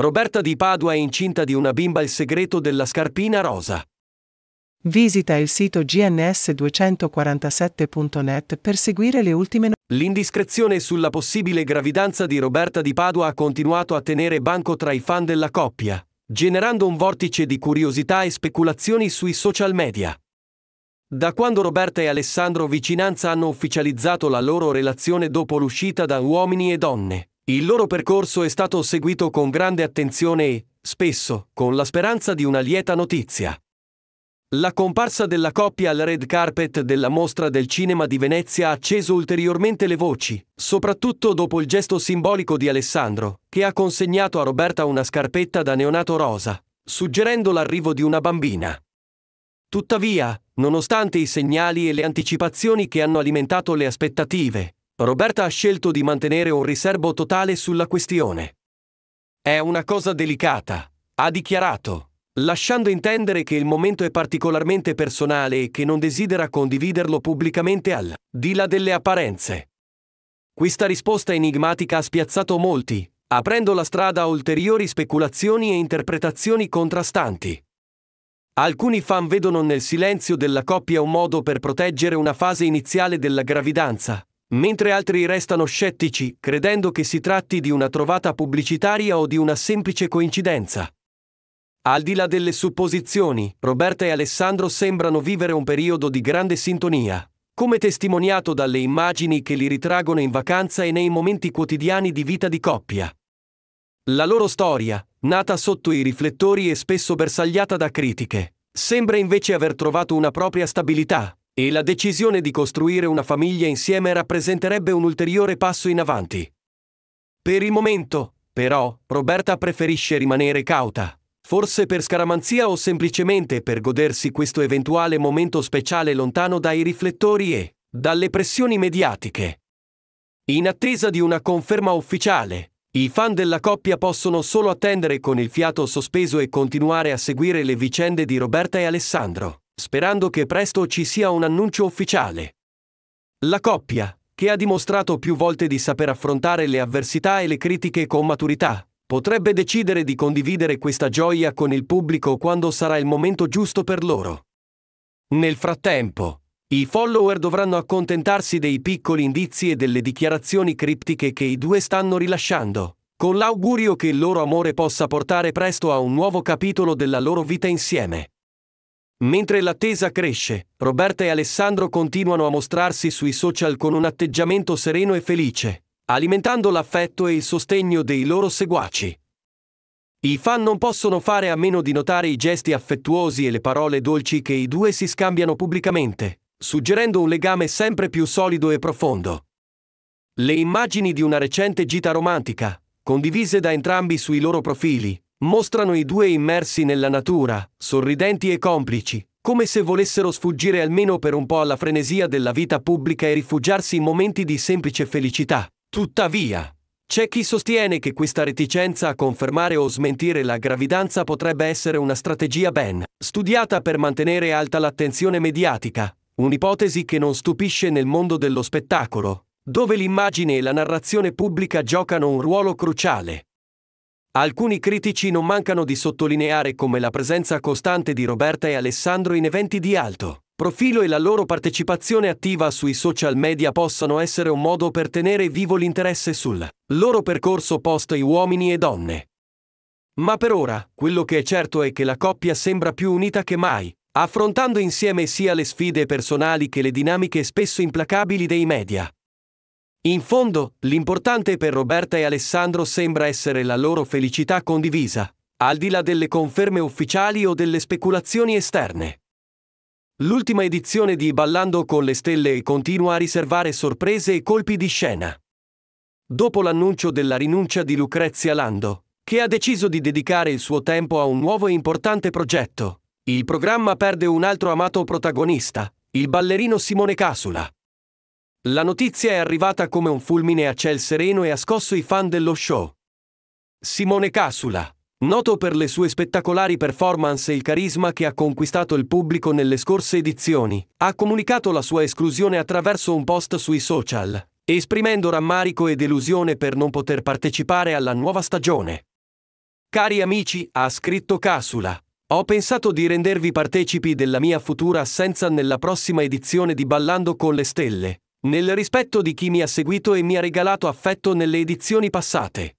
Roberta di Padua è incinta di una bimba il segreto della scarpina rosa. Visita il sito gns247.net per seguire le ultime notizie. L'indiscrezione sulla possibile gravidanza di Roberta di Padua ha continuato a tenere banco tra i fan della coppia, generando un vortice di curiosità e speculazioni sui social media. Da quando Roberta e Alessandro Vicinanza hanno ufficializzato la loro relazione dopo l'uscita da Uomini e Donne, il loro percorso è stato seguito con grande attenzione e, spesso, con la speranza di una lieta notizia. La comparsa della coppia al red carpet della mostra del cinema di Venezia ha acceso ulteriormente le voci, soprattutto dopo il gesto simbolico di Alessandro, che ha consegnato a Roberta una scarpetta da neonato rosa, suggerendo l'arrivo di una bambina. Tuttavia, nonostante i segnali e le anticipazioni che hanno alimentato le aspettative, Roberta ha scelto di mantenere un riservo totale sulla questione. È una cosa delicata, ha dichiarato, lasciando intendere che il momento è particolarmente personale e che non desidera condividerlo pubblicamente al di là delle apparenze. Questa risposta enigmatica ha spiazzato molti, aprendo la strada a ulteriori speculazioni e interpretazioni contrastanti. Alcuni fan vedono nel silenzio della coppia un modo per proteggere una fase iniziale della gravidanza, mentre altri restano scettici, credendo che si tratti di una trovata pubblicitaria o di una semplice coincidenza. Al di là delle supposizioni, Roberta e Alessandro sembrano vivere un periodo di grande sintonia, come testimoniato dalle immagini che li ritraggono in vacanza e nei momenti quotidiani di vita di coppia. La loro storia, nata sotto i riflettori e spesso bersagliata da critiche, sembra invece aver trovato una propria stabilità, e la decisione di costruire una famiglia insieme rappresenterebbe un ulteriore passo in avanti. Per il momento, però, Roberta preferisce rimanere cauta, forse per scaramanzia o semplicemente per godersi questo eventuale momento speciale lontano dai riflettori e dalle pressioni mediatiche. In attesa di una conferma ufficiale, i fan della coppia possono solo attendere con il fiato sospeso e continuare a seguire le vicende di Roberta e Alessandro sperando che presto ci sia un annuncio ufficiale. La coppia, che ha dimostrato più volte di saper affrontare le avversità e le critiche con maturità, potrebbe decidere di condividere questa gioia con il pubblico quando sarà il momento giusto per loro. Nel frattempo, i follower dovranno accontentarsi dei piccoli indizi e delle dichiarazioni criptiche che i due stanno rilasciando, con l'augurio che il loro amore possa portare presto a un nuovo capitolo della loro vita insieme. Mentre l'attesa cresce, Roberta e Alessandro continuano a mostrarsi sui social con un atteggiamento sereno e felice, alimentando l'affetto e il sostegno dei loro seguaci. I fan non possono fare a meno di notare i gesti affettuosi e le parole dolci che i due si scambiano pubblicamente, suggerendo un legame sempre più solido e profondo. Le immagini di una recente gita romantica, condivise da entrambi sui loro profili, Mostrano i due immersi nella natura, sorridenti e complici, come se volessero sfuggire almeno per un po' alla frenesia della vita pubblica e rifugiarsi in momenti di semplice felicità. Tuttavia, c'è chi sostiene che questa reticenza a confermare o smentire la gravidanza potrebbe essere una strategia ben studiata per mantenere alta l'attenzione mediatica, un'ipotesi che non stupisce nel mondo dello spettacolo, dove l'immagine e la narrazione pubblica giocano un ruolo cruciale. Alcuni critici non mancano di sottolineare come la presenza costante di Roberta e Alessandro in eventi di alto profilo e la loro partecipazione attiva sui social media possano essere un modo per tenere vivo l'interesse sul loro percorso post uomini e donne. Ma per ora, quello che è certo è che la coppia sembra più unita che mai, affrontando insieme sia le sfide personali che le dinamiche spesso implacabili dei media. In fondo, l'importante per Roberta e Alessandro sembra essere la loro felicità condivisa, al di là delle conferme ufficiali o delle speculazioni esterne. L'ultima edizione di Ballando con le stelle continua a riservare sorprese e colpi di scena. Dopo l'annuncio della rinuncia di Lucrezia Lando, che ha deciso di dedicare il suo tempo a un nuovo e importante progetto, il programma perde un altro amato protagonista, il ballerino Simone Casula. La notizia è arrivata come un fulmine a ciel sereno e ha scosso i fan dello show. Simone Cassula, noto per le sue spettacolari performance e il carisma che ha conquistato il pubblico nelle scorse edizioni, ha comunicato la sua esclusione attraverso un post sui social, esprimendo rammarico e delusione per non poter partecipare alla nuova stagione. Cari amici, ha scritto Cassula, ho pensato di rendervi partecipi della mia futura assenza nella prossima edizione di Ballando con le Stelle, nel rispetto di chi mi ha seguito e mi ha regalato affetto nelle edizioni passate.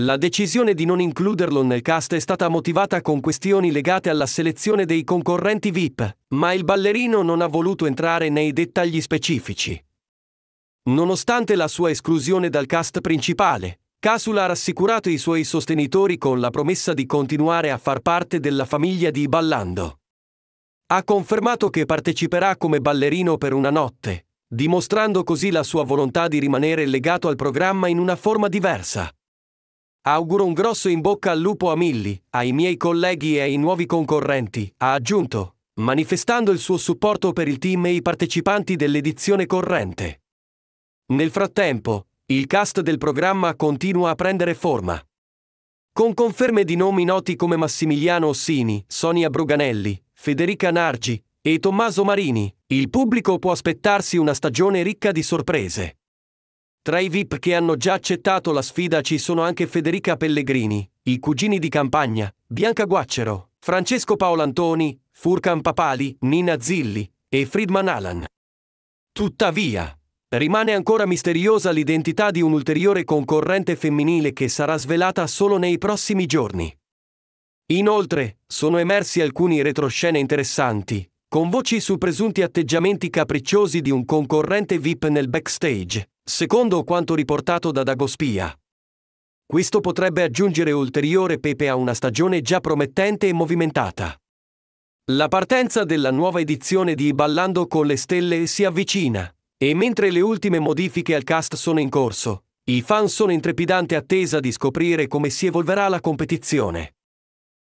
La decisione di non includerlo nel cast è stata motivata con questioni legate alla selezione dei concorrenti VIP, ma il ballerino non ha voluto entrare nei dettagli specifici. Nonostante la sua esclusione dal cast principale, Casula ha rassicurato i suoi sostenitori con la promessa di continuare a far parte della famiglia di Ballando. Ha confermato che parteciperà come ballerino per una notte, dimostrando così la sua volontà di rimanere legato al programma in una forma diversa. Auguro un grosso in bocca al lupo a Milli, ai miei colleghi e ai nuovi concorrenti, ha aggiunto, manifestando il suo supporto per il team e i partecipanti dell'edizione corrente. Nel frattempo, il cast del programma continua a prendere forma. Con conferme di nomi noti come Massimiliano Ossini, Sonia Bruganelli, Federica Nargi, e Tommaso Marini, il pubblico può aspettarsi una stagione ricca di sorprese. Tra i VIP che hanno già accettato la sfida ci sono anche Federica Pellegrini, i cugini di campagna, Bianca Guaccero, Francesco Paolantoni, Furkan Papali, Nina Zilli e Friedman Alan. Tuttavia, rimane ancora misteriosa l'identità di un ulteriore concorrente femminile che sarà svelata solo nei prossimi giorni. Inoltre, sono emersi alcuni retroscene interessanti, con voci su presunti atteggiamenti capricciosi di un concorrente VIP nel backstage, secondo quanto riportato da Dagospia. Questo potrebbe aggiungere ulteriore pepe a una stagione già promettente e movimentata. La partenza della nuova edizione di Ballando con le stelle si avvicina, e mentre le ultime modifiche al cast sono in corso, i fan sono in trepidante attesa di scoprire come si evolverà la competizione.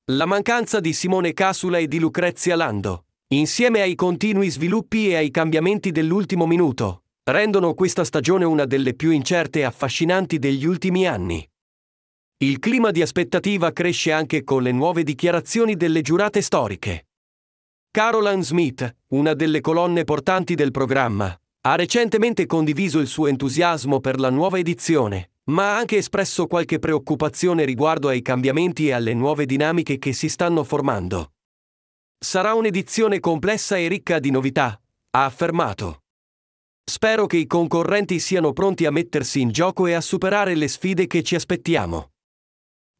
La mancanza di Simone Casula e di Lucrezia Lando, insieme ai continui sviluppi e ai cambiamenti dell'ultimo minuto, rendono questa stagione una delle più incerte e affascinanti degli ultimi anni. Il clima di aspettativa cresce anche con le nuove dichiarazioni delle giurate storiche. Caroline Smith, una delle colonne portanti del programma, ha recentemente condiviso il suo entusiasmo per la nuova edizione, ma ha anche espresso qualche preoccupazione riguardo ai cambiamenti e alle nuove dinamiche che si stanno formando. Sarà un'edizione complessa e ricca di novità, ha affermato. Spero che i concorrenti siano pronti a mettersi in gioco e a superare le sfide che ci aspettiamo.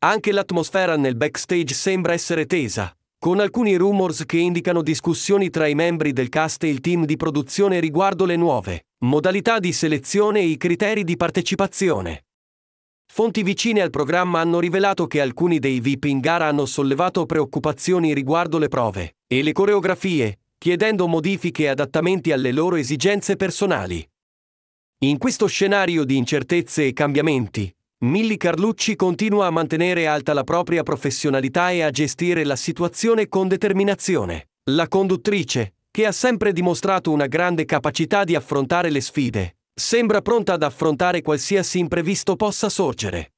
Anche l'atmosfera nel backstage sembra essere tesa, con alcuni rumors che indicano discussioni tra i membri del cast e il team di produzione riguardo le nuove modalità di selezione e i criteri di partecipazione. Fonti vicine al programma hanno rivelato che alcuni dei VIP in gara hanno sollevato preoccupazioni riguardo le prove e le coreografie, chiedendo modifiche e adattamenti alle loro esigenze personali. In questo scenario di incertezze e cambiamenti, Milli Carlucci continua a mantenere alta la propria professionalità e a gestire la situazione con determinazione. La conduttrice, che ha sempre dimostrato una grande capacità di affrontare le sfide, Sembra pronta ad affrontare qualsiasi imprevisto possa sorgere.